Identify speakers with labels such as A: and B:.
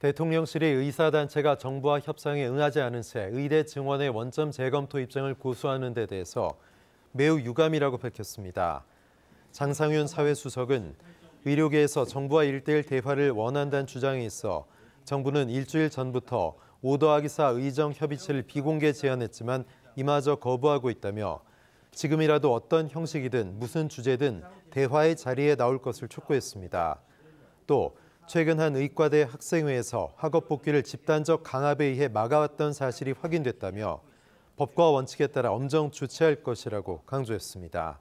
A: 대통령실의 의사단체가 정부와 협상에 응하지 않은 채 의대 증원의 원점 재검토 입장을 고수하는 데 대해서 매우 유감이라고 밝혔습니다. 장상윤 사회수석은 의료계에서 정부와 일대일 대화를 원한다는 주장에 있어 정부는 일주일 전부터 오더하기 4 의정 협의체를 비공개 제안했지만 이마저 거부하고 있다며 지금이라도 어떤 형식이든 무슨 주제든 대화의 자리에 나올 것을 촉구했습니다. 또 최근 한 의과대 학생회에서 학업 복귀를 집단적 강압에 의해 막아왔던 사실이 확인됐다며 법과 원칙에 따라 엄정 주체할 것이라고 강조했습니다.